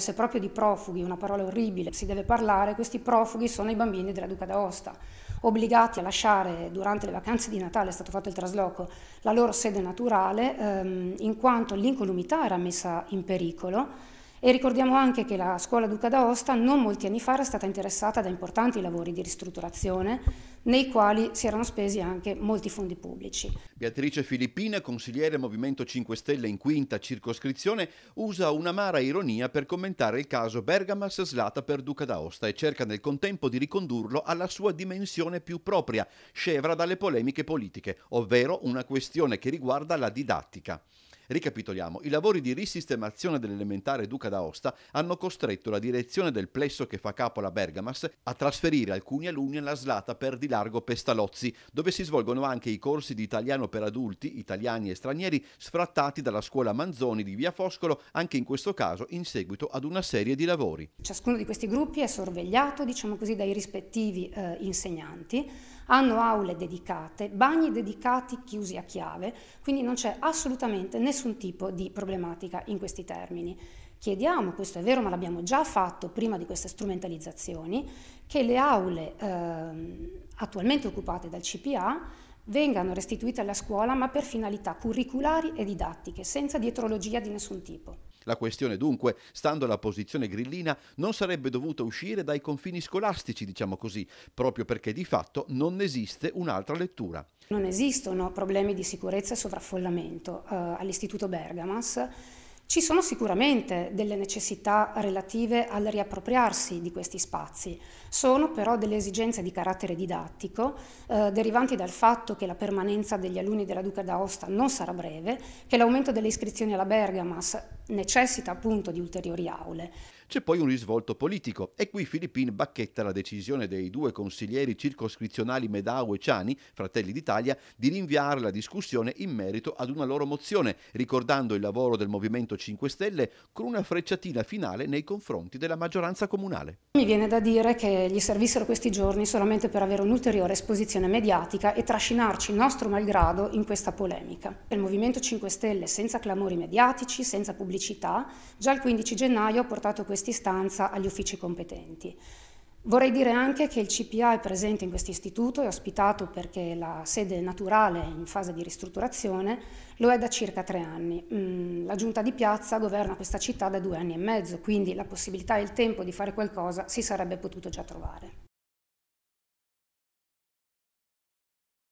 Se proprio di profughi, una parola orribile, si deve parlare, questi profughi sono i bambini della Duca d'Aosta, obbligati a lasciare durante le vacanze di Natale, è stato fatto il trasloco, la loro sede naturale, ehm, in quanto l'incolumità era messa in pericolo e ricordiamo anche che la scuola Duca d'Aosta non molti anni fa era stata interessata da importanti lavori di ristrutturazione nei quali si erano spesi anche molti fondi pubblici. Beatrice Filippina, consigliere Movimento 5 Stelle in quinta circoscrizione, usa un'amara ironia per commentare il caso Bergamas slata per Duca d'Aosta e cerca nel contempo di ricondurlo alla sua dimensione più propria, scevra dalle polemiche politiche, ovvero una questione che riguarda la didattica. Ricapitoliamo, i lavori di risistemazione dell'elementare Duca d'Aosta hanno costretto la direzione del plesso che fa capo alla Bergamas a trasferire alcuni alunni alla slata per di largo Pestalozzi, dove si svolgono anche i corsi di italiano per adulti, italiani e stranieri, sfrattati dalla scuola Manzoni di Via Foscolo, anche in questo caso in seguito ad una serie di lavori. Ciascuno di questi gruppi è sorvegliato, diciamo così, dai rispettivi eh, insegnanti, hanno aule dedicate, bagni dedicati chiusi a chiave, quindi non c'è assolutamente nessun nessun tipo di problematica in questi termini. Chiediamo, questo è vero ma l'abbiamo già fatto prima di queste strumentalizzazioni, che le aule eh, attualmente occupate dal CPA vengano restituite alla scuola ma per finalità curriculari e didattiche, senza dietrologia di nessun tipo. La questione dunque, stando alla posizione grillina, non sarebbe dovuta uscire dai confini scolastici, diciamo così, proprio perché di fatto non esiste un'altra lettura. Non esistono problemi di sicurezza e sovraffollamento eh, all'Istituto Bergamas. Ci sono sicuramente delle necessità relative al riappropriarsi di questi spazi, sono però delle esigenze di carattere didattico eh, derivanti dal fatto che la permanenza degli alunni della Duca d'Aosta non sarà breve, che l'aumento delle iscrizioni alla Bergamas necessita appunto di ulteriori aule. C'è poi un risvolto politico e qui Filippin bacchetta la decisione dei due consiglieri circoscrizionali Medau e Ciani, Fratelli d'Italia, di rinviare la discussione in merito ad una loro mozione, ricordando il lavoro del Movimento 5 Stelle con una frecciatina finale nei confronti della maggioranza comunale. Mi viene da dire che gli servissero questi giorni solamente per avere un'ulteriore esposizione mediatica e trascinarci nostro malgrado in questa polemica. Il Movimento 5 Stelle senza clamori mediatici, senza pubblicità, già il 15 gennaio ha portato questa quest'istanza agli uffici competenti. Vorrei dire anche che il CPA è presente in questo istituto, è ospitato perché la sede naturale è in fase di ristrutturazione, lo è da circa tre anni. Mm, la giunta di piazza governa questa città da due anni e mezzo, quindi la possibilità e il tempo di fare qualcosa si sarebbe potuto già trovare.